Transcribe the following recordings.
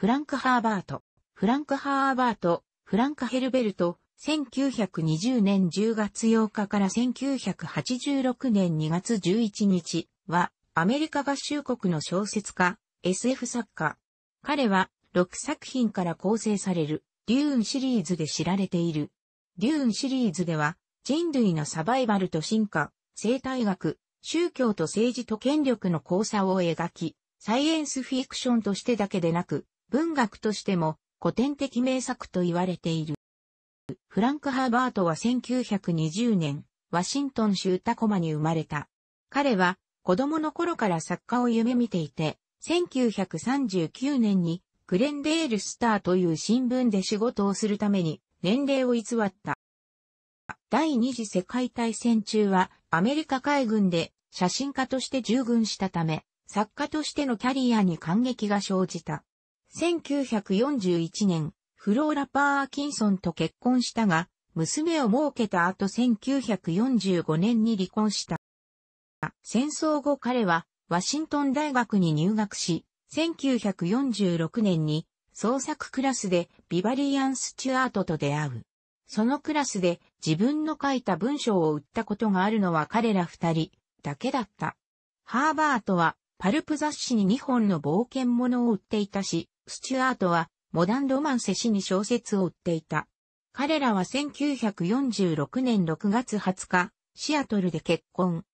フランク・ハーバート、フランク・ハーバート、フランク・ヘルベルト、1920年10月8日から1986年2月11日は、アメリカ合衆国の小説家、SF 作家。彼は、6作品から構成される、デューンシリーズで知られている。デューンシリーズでは、人類のサバイバルと進化、生態学、宗教と政治と権力の交差を描き、サイエンスフィクションとしてだけでなく、文学としても古典的名作と言われている。フランク・ハーバートは1920年、ワシントン州タコマに生まれた。彼は子供の頃から作家を夢見ていて、1939年にグレンデール・スターという新聞で仕事をするために年齢を偽った。第二次世界大戦中はアメリカ海軍で写真家として従軍したため、作家としてのキャリアに感激が生じた。1941年、フローラ・パーキンソンと結婚したが、娘を設けた後1945年に離婚した。戦争後彼は、ワシントン大学に入学し、1946年に創作クラスでビバリー・アン・スチュアートと出会う。そのクラスで自分の書いた文章を売ったことがあるのは彼ら二人だけだった。ハーバートはパルプ雑誌に2本の冒険物を売っていたし、スチュアートはモダンロマンセ誌に小説を売っていた。彼らは1946年6月20日、シアトルで結婚。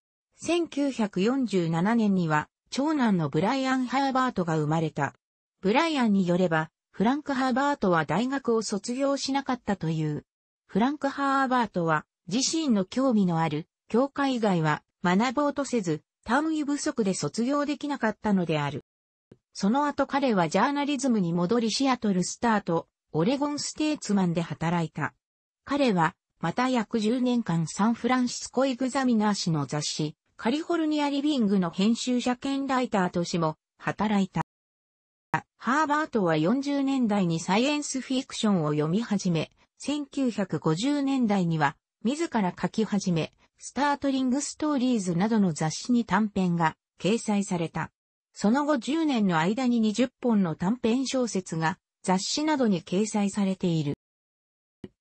1947年には、長男のブライアン・ハーバートが生まれた。ブライアンによれば、フランク・ハーバートは大学を卒業しなかったという。フランク・ハーバートは、自身の興味のある、教会以外は学ぼうとせず、単位不足で卒業できなかったのである。その後彼はジャーナリズムに戻りシアトルスターとオレゴンステーツマンで働いた。彼はまた約10年間サンフランシスコイグザミナー氏の雑誌カリフォルニアリビングの編集者兼ライターとしも働いた。ハーバートは40年代にサイエンスフィクションを読み始め、1950年代には自ら書き始め、スタートリングストーリーズなどの雑誌に短編が掲載された。その後10年の間に20本の短編小説が雑誌などに掲載されている。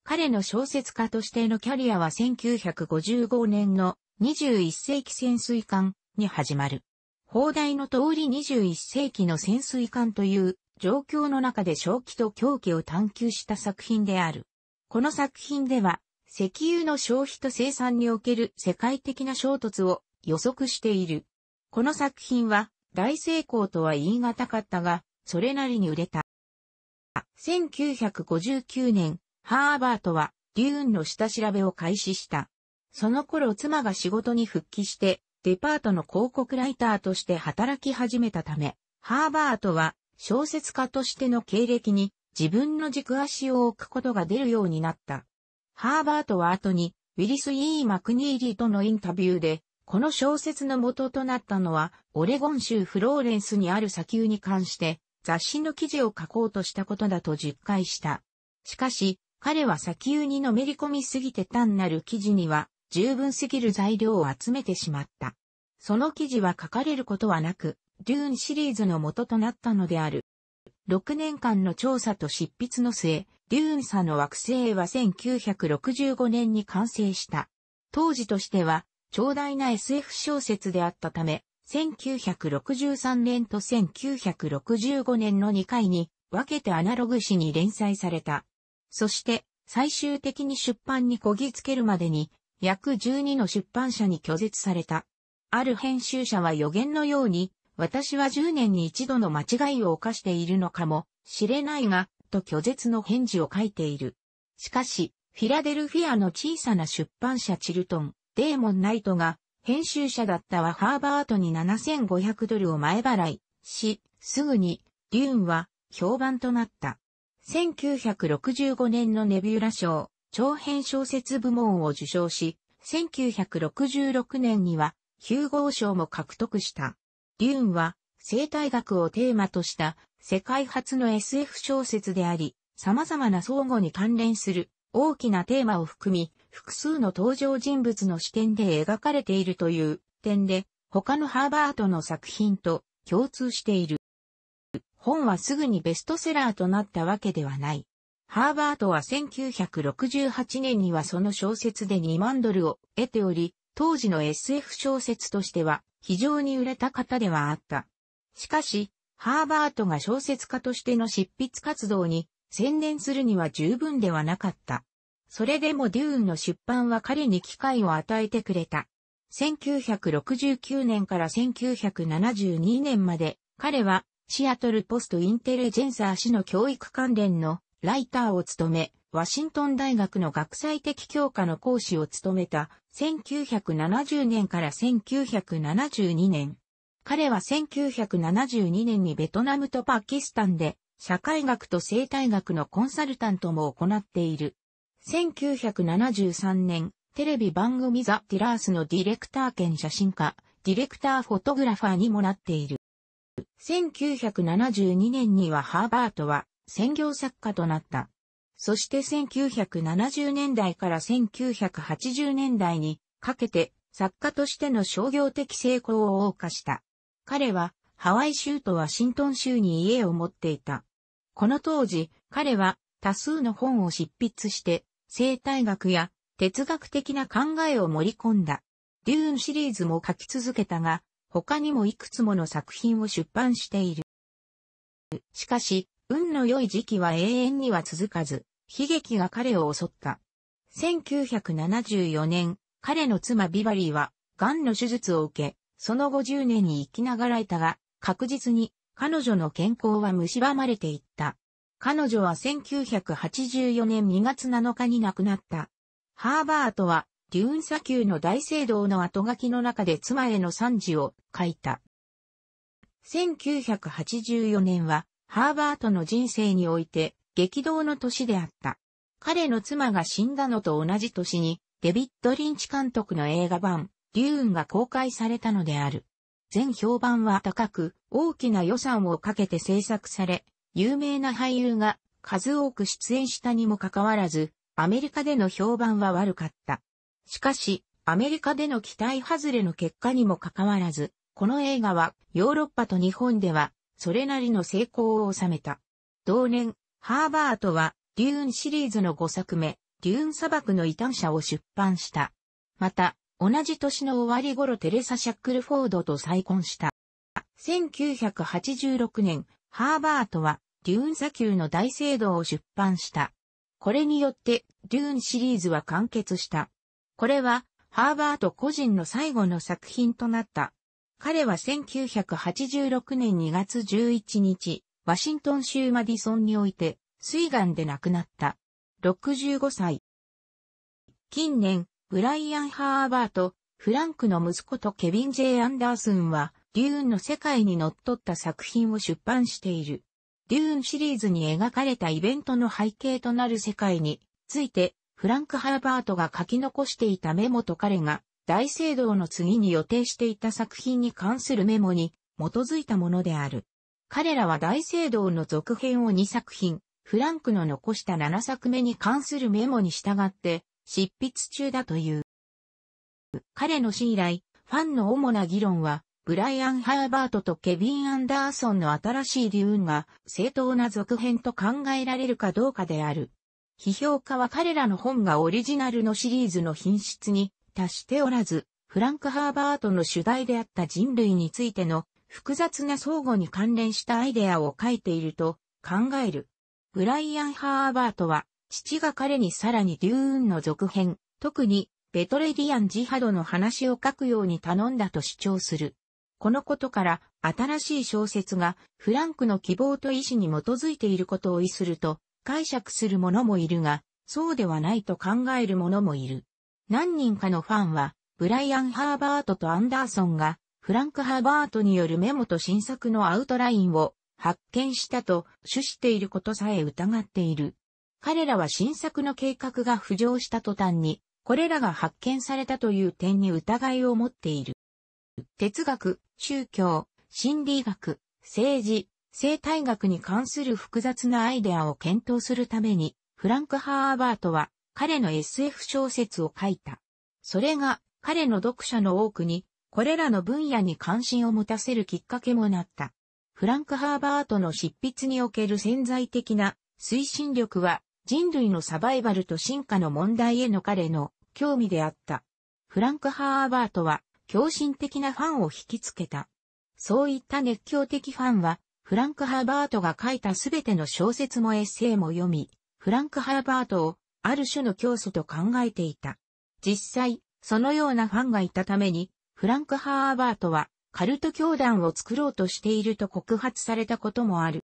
彼の小説家としてのキャリアは1955年の21世紀潜水艦に始まる。砲台の通り21世紀の潜水艦という状況の中で正気と狂気を探求した作品である。この作品では石油の消費と生産における世界的な衝突を予測している。この作品は大成功とは言い難かったが、それなりに売れた。1959年、ハーバートはデューンの下調べを開始した。その頃妻が仕事に復帰して、デパートの広告ライターとして働き始めたため、ハーバートは小説家としての経歴に自分の軸足を置くことが出るようになった。ハーバートは後に、ウィリス・イー・マクニーリーとのインタビューで、この小説の元となったのは、オレゴン州フローレンスにある砂丘に関して、雑誌の記事を書こうとしたことだと実感した。しかし、彼は砂丘にのめり込みすぎて単なる記事には、十分すぎる材料を集めてしまった。その記事は書かれることはなく、デューンシリーズの元となったのである。6年間の調査と執筆の末、デューンサの惑星は1965年に完成した。当時としては、長大な SF 小説であったため、1963年と1965年の2回に分けてアナログ誌に連載された。そして最終的に出版にこぎつけるまでに約12の出版社に拒絶された。ある編集者は予言のように私は10年に一度の間違いを犯しているのかもしれないが、と拒絶の返事を書いている。しかし、フィラデルフィアの小さな出版社チルトン、デーモン・ナイトが、編集者だったはハーバートに7500ドルを前払いし、すぐに、デューンは評判となった。1965年のネビューラ賞、長編小説部門を受賞し、1966年には、ヒューゴー賞も獲得した。リューンは生態学をテーマとした世界初の SF 小説であり、様々な相互に関連する大きなテーマを含み、複数の登場人物の視点で描かれているという点で、他のハーバートの作品と共通している。本はすぐにベストセラーとなったわけではない。ハーバートは1968年にはその小説で2万ドルを得ており、当時の SF 小説としては非常に売れた方ではあった。しかし、ハーバートが小説家としての執筆活動に専念するには十分ではなかった。それでもデューンの出版は彼に機会を与えてくれた。1969年から1972年まで彼はシアトルポストインテリジェンサー氏の教育関連のライターを務め、ワシントン大学の学際的教科の講師を務めた1970年から1972年。彼は1972年にベトナムとパキスタンで社会学と生態学のコンサルタントも行っている。1973年、テレビ番組ザ・ティラースのディレクター兼写真家、ディレクターフォトグラファーにもなっている。1972年にはハーバートは専業作家となった。そして1970年代から1980年代にかけて作家としての商業的成功を謳歌した。彼はハワイ州とワシントン州に家を持っていた。この当時、彼は多数の本を執筆して、生態学や哲学的な考えを盛り込んだ。デューンシリーズも書き続けたが、他にもいくつもの作品を出版している。しかし、運の良い時期は永遠には続かず、悲劇が彼を襲った。1974年、彼の妻ビバリーは、癌の手術を受け、その後10年に生きながらえたが、確実に彼女の健康は蝕まれていった。彼女は1984年2月7日に亡くなった。ハーバートは、デューン砂丘の大聖堂の後書きの中で妻への賛辞を書いた。1984年は、ハーバートの人生において激動の年であった。彼の妻が死んだのと同じ年に、デビッド・リンチ監督の映画版、リューンが公開されたのである。全評判は高く、大きな予算をかけて制作され、有名な俳優が数多く出演したにもかかわらず、アメリカでの評判は悪かった。しかし、アメリカでの期待外れの結果にもかかわらず、この映画はヨーロッパと日本ではそれなりの成功を収めた。同年、ハーバートは、デューンシリーズの5作目、デューン砂漠の異端者を出版した。また、同じ年の終わり頃テレサ・シャックルフォードと再婚した。1986年、ハーバートは、デューン砂丘の大聖堂を出版した。これによって、デューンシリーズは完結した。これは、ハーバート個人の最後の作品となった。彼は1986年2月11日、ワシントン州マディソンにおいて、水癌で亡くなった。65歳。近年、ブライアン・ハーバーと、フランクの息子とケビン・ジェイ・アンダースンは、デューンの世界にのっとった作品を出版している。デューンシリーズに描かれたイベントの背景となる世界について、フランク・ハーバートが書き残していたメモと彼が大聖堂の次に予定していた作品に関するメモに基づいたものである。彼らは大聖堂の続編を2作品、フランクの残した7作目に関するメモに従って執筆中だという。彼の死以来、ファンの主な議論は、ブライアン・ハーバートとケビン・アンダーソンの新しいデューンが正当な続編と考えられるかどうかである。批評家は彼らの本がオリジナルのシリーズの品質に達しておらず、フランク・ハーバートの主題であった人類についての複雑な相互に関連したアイデアを書いていると考える。ブライアン・ハーバートは、父が彼にさらにデューンの続編、特にベトレディアン・ジハドの話を書くように頼んだと主張する。このことから新しい小説がフランクの希望と意志に基づいていることを意すると解釈する者もいるが、そうではないと考える者もいる。何人かのファンは、ブライアン・ハーバートとアンダーソンが、フランク・ハーバートによるメモと新作のアウトラインを発見したと主していることさえ疑っている。彼らは新作の計画が浮上した途端に、これらが発見されたという点に疑いを持っている。哲学、宗教、心理学、政治、生態学に関する複雑なアイデアを検討するために、フランク・ハーバートは彼の SF 小説を書いた。それが彼の読者の多くにこれらの分野に関心を持たせるきっかけもなった。フランク・ハーバートの執筆における潜在的な推進力は人類のサバイバルと進化の問題への彼の興味であった。フランク・ハーバートは狂信的なファンを引きつけた。そういった熱狂的ファンはフランク・ハーバートが書いたすべての小説もエッセイも読み、フランク・ハーバートをある種の教祖と考えていた。実際、そのようなファンがいたために、フランク・ハーバートは、カルト教団を作ろうとしていると告発されたこともある。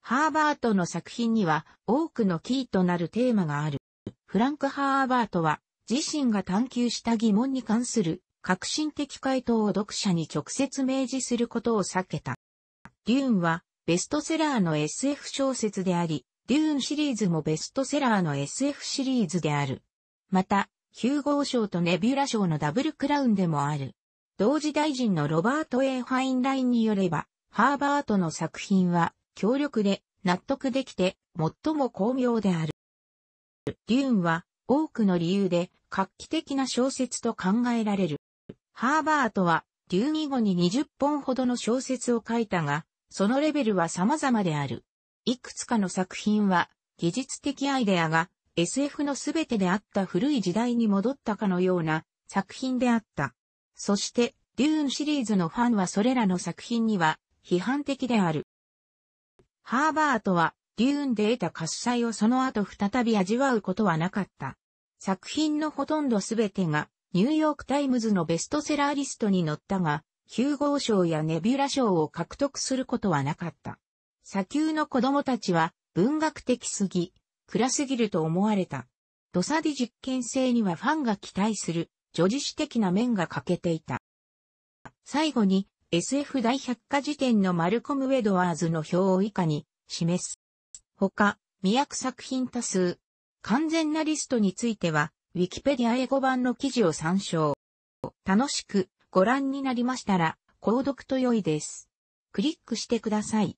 ハーバートの作品には多くのキーとなるテーマがある。フランク・ハーバートは自身が探求した疑問に関する革新的回答を読者に直接明示することを避けた。デューンはベストセラーの SF 小説であり、デューンシリーズもベストセラーの SF シリーズである。また、ヒューゴー賞とネビュラ賞のダブルクラウンでもある。同時大臣のロバート・エ A・ ファインラインによれば、ハーバートの作品は強力で納得できて最も巧妙である。デューンは多くの理由で画期的な小説と考えられる。ハーバートはデューン以後に20本ほどの小説を書いたが、そのレベルは様々である。いくつかの作品は、技術的アイデアが SF のすべてであった古い時代に戻ったかのような作品であった。そして、デューンシリーズのファンはそれらの作品には批判的である。ハーバートは、デューンで得た喝采をその後再び味わうことはなかった。作品のほとんどすべてが、ニューヨークタイムズのベストセラーリストに載ったが、9号賞やネビュラ賞を獲得することはなかった。砂丘の子供たちは文学的すぎ、暗すぎると思われた。ドサディ実験性にはファンが期待する、女児史的な面が欠けていた。最後に、SF 大百科事典のマルコム・ウェドワーズの表を以下に示す。他、未約作品多数。完全なリストについては、ウィキペディア英語版の記事を参照。楽しくご覧になりましたら、購読と良いです。クリックしてください。